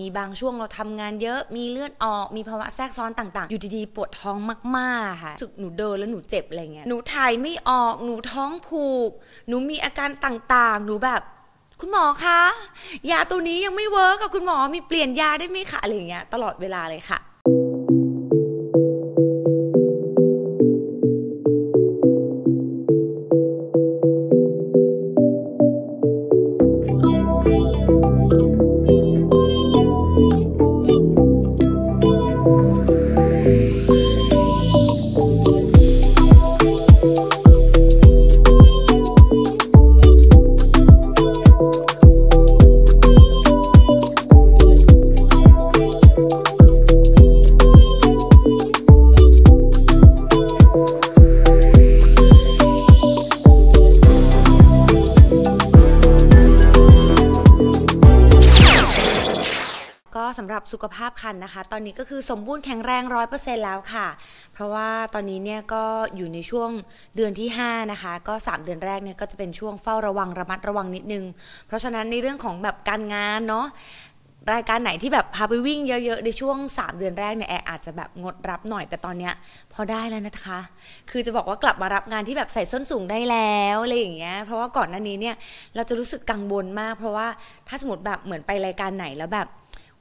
มีบางช่วงเราทำงานเยอะ มีเลือดออก มีภาวะแทรกซ้อนต่าง ๆ อยู่ดีๆปวดท้องมากๆค่ะสึกหนูเดินแล้วหนูเจ็บอะไรเงี้ย หนูถ่ายไม่ออก หนูท้องผูก หนูมีอาการต่างๆ หนูแบบคุณหมอคะยาตัวนี้ยังไม่เวิร์กค่ะ คุณหมอมีเปลี่ยนยาได้ไหมคะอะไรเงี้ยตลอดเวลาเลยค่ะสำหรับสุขภาพคันนะคะ ตอนนี้ก็คือสมบูรณ์แข็งแรงร้อยเปอร์เซ็นแล้วค่ะ เพราะว่าตอนนี้เนี่ยก็อยู่ในช่วงเดือนที่ 5นะคะก็ 3 เดือนแรกเนี่ยก็จะเป็นช่วงเฝ้าระวังระมัดระวังนิดนึง เพราะฉะนั้นในเรื่องของแบบการงานเนาะรายการไหนที่แบบพาไปวิ่งเยอะๆ ในช่วง 3 เดือนแรกเนี่ยแอร์อาจจะแบบงดรับหน่อยแต่ตอนเนี้ย พอได้แล้วนะคะ คือจะบอกว่ากลับมารับงานที่แบบใส่ส้นสูงได้แล้วอะไรอย่างเงี้ยเพราะว่าก่อนหน้านี้เนี่ยเราจะรู้สึกกังวลมาก เพราะว่าถ้าสมมติแบบเหมือนไปรายการไหนแล้วแบบ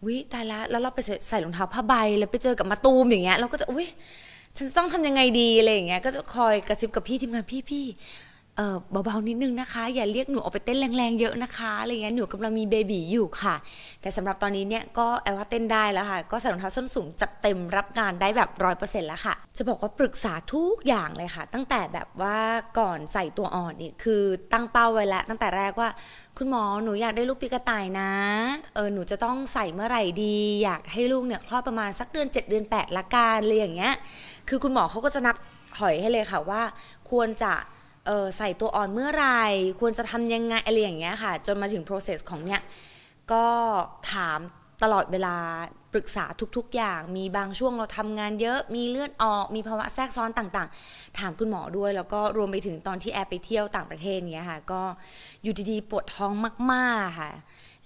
วิ ตายละ แล้วเราไปใส่รองเท้าผ้าใบ แล้วไปเจอกับมาตูมอย่างเงี้ย เราก็จะ อุ้ย ฉันต้องทำยังไงดี อะไรอย่างเงี้ย ก็จะคอยกระซิบกับพี่ทีมงานพี่พี่เออเบาๆนิดนึงนะคะอย่าเรียกหนูออกไปเต้นแรงๆเยอะนะคะอะไรเงี้ยหนูกำลังมีเบบีอยู่ค่ะ แต่สำหรับตอนนี้เนี่ยก็แอลว่าเต้นได้แล้วค่ะก็ใส่รองเท้าส้นสูงจัดเต็มรับงานได้แบบร้อยเปอร์เซ็นต์แล้วค่ะจะบอกว่าปรึกษาทุกอย่างเลยค่ะ ตั้งแต่แบบว่าก่อนใส่ตัวอ่อนนี่คือตั้งเป้าไว้แล้ว ตั้งแต่แรกว่าคุณหมอหนูอยากได้ลูกปีกระต่ายนะเออหนูจะต้องใส่เมื่อไหร่ดี อยากให้ลูกเนี่ยคลอดประมาณสักเดือน 7 เดือน8ละกันอะไรอย่างเงี้ยคือคุณหมอเขาก็จะนับหอยให้เลยค่ะว่าควรจะเออใส่ตัวอ่อนเมื่อไรควรจะทำยังไงอะไรอย่างเงี้ยค่ะ จนมาถึง process ของเนี้ย ก็ถามตลอดเวลาปรึกษาทุกๆ อย่าง มีบางช่วงเราทำงานเยอะมีเลือดออกมีภาวะแทรกซ้อนต่างๆ ถามคุณหมอด้วยแล้วก็รวมไปถึงตอนที่แอร์ไปเที่ยวต่างประเทศเนี้ยค่ะก็อยู่ดีๆปวดท้องมากๆค่ะ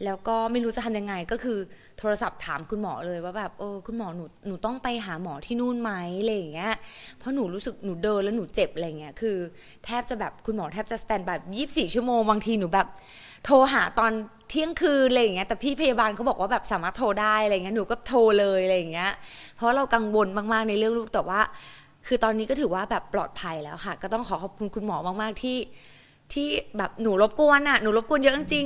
แล้วก็ไม่รู้จะทำยังไงก็คือโทรศัพท์ถามคุณหมอเลยว่าแบบเออคุณหมอหนูหนูต้องไปหาหมอที่นู่นไหมอะไรอย่างเงี้ยเพราะหนูรู้สึกหนูเดินแล้วหนูเจ็บอะไรเงี้ยคือแทบจะแบบคุณหมอแทบจะสแตนบบย4ี่สี่ชั่วโมงบางทีหนูแบบ โทรหาตอนเที่ยงคืนอะไรอย่างเงี้ยแต่พี่พยาบาลเขาบอกว่าแบบสามารถโทรได้อะไรเงี้ยหนูก็โทรเลยอะไรอย่างเงี้ย เพราะเรากังวลมากๆในเรื่องลูกแต่ว่า คือตอนนี้ก็ถือว่าแบบปลอดภัยแล้วค่ะ ก็ต้องขอขอบคุณคุณหมอมากๆที่ที่แบบหนูรบกวนอะหนูรบกวนเยอะจริง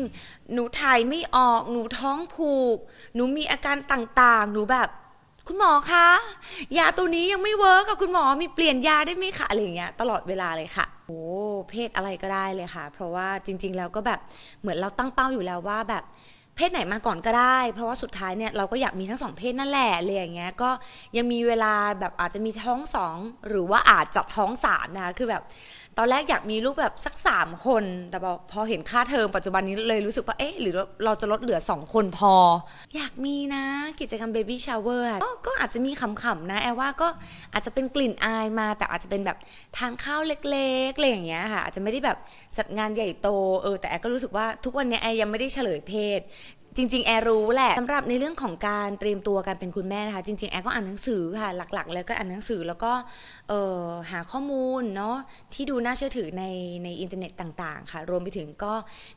หนูถ่ายไม่ออกหนูท้องผูก หนูมีอาการต่าง ๆ หนูแบบคุณหมอคะยาตัวนี้ยังไม่เวิร์กค่ะคุณหมอมีเปลี่ยนยาได้ไหมคะอะไรอย่างเงี้ยตลอดเวลาเลยค่ะ โอ้เพศอะไรก็ได้เลยค่ะ เพราะว่าจริง ๆ แล้วก็แบบเหมือนเราตั้งเป้าอยู่แล้วว่าแบบเพศไหนมาก่อนก็ได้ เพราะว่าสุดท้ายเนี่ยเราก็อยากมีทั้งสองเพศนั่นแหละเลยอย่างเงี้ยก็ยังมีเวลาแบบอาจจะมีท้องสองหรือว่าอาจจะท้องสามนะคะคือแบบตอนแรกอยากมีลูกแบบสักสามคน แต่พอเห็นค่าเทอมปัจจุบันนี้เลยรู้สึกว่า เอ๊ะหรือเราจะลดเหลือสองคนพอ อยากมีนะกิจกรรมเบบี้ชาวเวอร์ก็อาจจะมีขำๆนะ แอลว่าก็อาจจะเป็นกลิ่นอายมา แต่อาจจะเป็นแบบทานข้าวเล็กๆอะไรอย่างเงี้ยค่ะอาจจะไม่ได้แบบจัดงานใหญ่โตเออแต่แอลก็รู้สึกว่าทุกวันนี้แอลยังไม่ได้เฉลยเพศจริงๆแอร์รู้แหละ สำหรับในเรื่องของการเตรียมตัวการเป็นคุณแม่นะคะจริง ๆ แอร์ก็อ่านหนังสือค่ะ หลัก ๆ แล้วก็อ่านหนังสือแล้วก็หาข้อมูลเนาะที่ดูน่าเชื่อถือในในอินเทอร์เน็ตต่างๆค่ะรวมไปถึงก็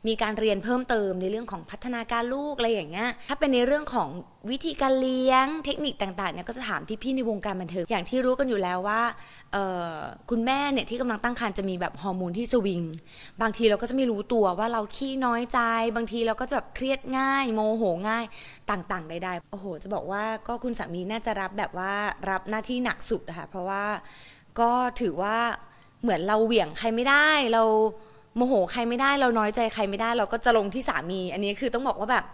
มีการเรียนเพิ่มเติมในเรื่องของพัฒนาการลูก อะไรอย่างเงี้ยถ้าเป็นในเรื่องของวิธีการเลี้ยงเทคนิคต่างๆเนี่ยก็จะถามพี่ๆในวงการบันเทิงอย่างที่รู้กันอยู่แล้วว่าคุณแม่เนี่ยที่กำลังตั้งครรภ์จะมีแบบฮอร์โมนที่สวิงบางทีเราก็จะไม่รู้ตัวว่าเราขี้น้อยใจ บางทีเราก็จะแบบเครียดง่ายายโมโหง่ายต่างๆใดๆโอ้โหจะบอกว่าก็คุณสามี น่าจะรับแบบว่ารับหน้าที่หนักสุดค่ะเพราะว่าก็ถือว่าเหมือนเราเหวี่ยงใครไม่ได้ เราโมโหใครไม่ได้ เราน้อยใจใครไม่ได้ เราก็จะลงที่สามีอันนี้คือต้องบอกว่าแบบ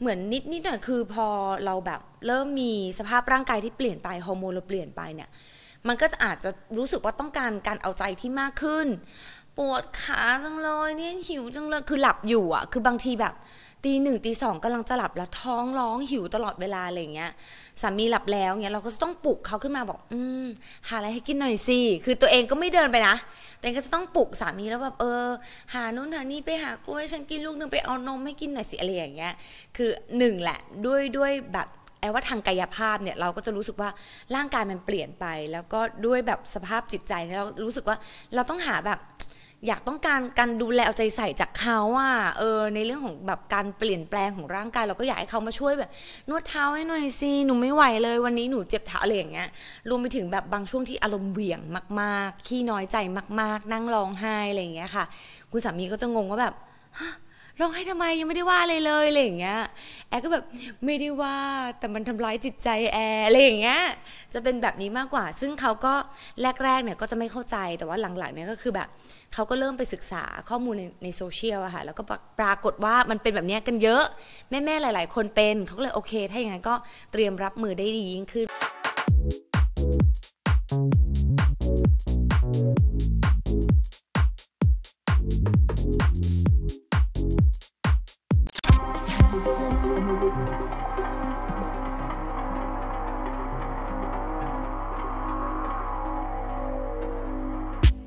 เหมือนนิดนิดหน่อยคือพอเราแบบเริ่มมีสภาพร่างกายที่เปลี่ยนไปฮอร์โมนเราเปลี่ยนไปเนี่ยมันก็อาจจะรู้สึกว่าต้องการการเอาใจที่มากขึ้นปวดขาจังเลยเนี่ยหิวจังเลยคือหลับอยู่อ่ะ คือบางทีแบบตีหนึ่งตีสองกำลังจะหลับแล้วท้องร้องหิวตลอดเวลาอะไรเงี้ยสามีหลับแล้วเงี้ยเราก็จะต้องปลุกเขาขึ้นมาบอก อืม หาอะไรให้กินหน่อยสิคือตัวเองก็ไม่เดินไปนะแต่ก็จะต้องปลุก สามีแล้วแบบเออ หานู่นหานี่ไปหากล้วยฉันกินลูกนึงไปเอานมให้กินหน่อยสิอะไรอย่างเงี้ย คือหนึ่งแหละด้วยด้วยแบบแอลว่าทางกายภาพเนี่ยเราก็จะรู้สึกว่าร่างกายมันเปลี่ยนไป แล้วก็ด้วยแบบสภาพจิตใจเนี่ยเรารู้สึกว่าเราต้องหาแบบอยากต้องการการดูแลเอาใจใส่จากเขาว่าเออในเรื่องของแบบการเปลี่ยนแปลงของร่างกายเราก็อยากให้เขามาช่วยแบบ นวดเท้าให้หน่อยสิหนูไม่ไหวเลย วันนี้หนูเจ็บเท้าอะไรอย่างเงี้ยรวมไปถึงแบบบางช่วงที่อารมณ์เหวี่ยงมากๆ ขี้น้อยใจมากๆ นั่งร้องไห้อะไรอย่างเงี้ยค่ะ คุณสามีก็จะงงว่าแบบร้องไห้ทำไมยังไม่ได้ว่าอะไรเลยอะไรอย่างเงี้ยแอรก็แบบไม่ได้ว่าแต่มันทำร้ายจิตใจแอรอะไรอย่างเงี้ยจะเป็นแบบนี้มากกว่า ซึ่งเขาก็แรกๆเนี่ยก็จะไม่เข้าใจแต่ว่าหลังๆเนี่ยก็คือแบบเขาก็เริ่มไปศึกษาข้อมูลในในโซเชียลอะค่ะแล้วก็ปรากฏว่ามันเป็นแบบนี้กันเยอะ แม่ๆหลาย ๆ คนเป็นเขาก็เลยโอเคถ้าอย่างนั้นก็เตรียมรับมือได้ดียิ่งขึ้น thank you